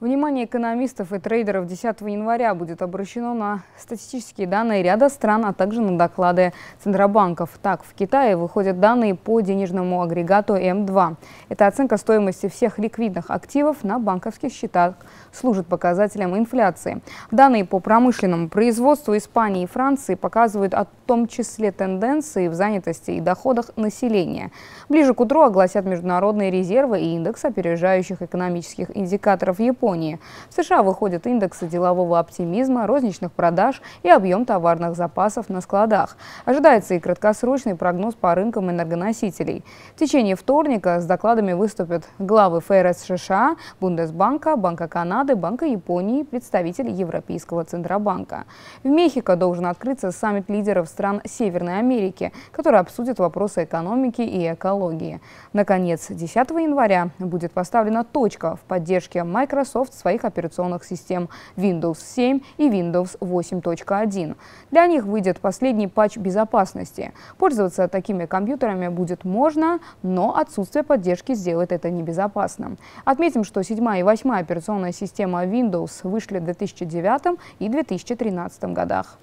Внимание экономистов и трейдеров 10 января будет обращено на статистические данные ряда стран, а также на доклады центробанков. Так, в Китае выходят данные по денежному агрегату М2. Это оценка стоимости всех ликвидных активов на банковских счетах, служит показателем инфляции. Данные по промышленному производству Испании и Франции показывают о том числе тенденции в занятости и доходах населения. Ближе к утру огласят международные резервы и индекс опережающих экономических индикаторов Японии. Японии. В США выходят индексы делового оптимизма, розничных продаж и объем товарных запасов на складах. Ожидается и краткосрочный прогноз по рынкам энергоносителей. В течение вторника с докладами выступят главы ФРС США, Бундесбанка, Банка Канады, Банка Японии, представители Европейского Центробанка. В Мехико должен открыться саммит лидеров стран Северной Америки, который обсудит вопросы экономики и экологии. Наконец, 10 января будет поставлена точка в поддержке Microsoft Microsoft своих операционных систем Windows 7 и Windows 8.1. Для них выйдет последний патч безопасности. Пользоваться такими компьютерами будет можно, но отсутствие поддержки сделает это небезопасным. Отметим, что 7 и 8 операционная система Windows вышли в 2009 и 2013 годах.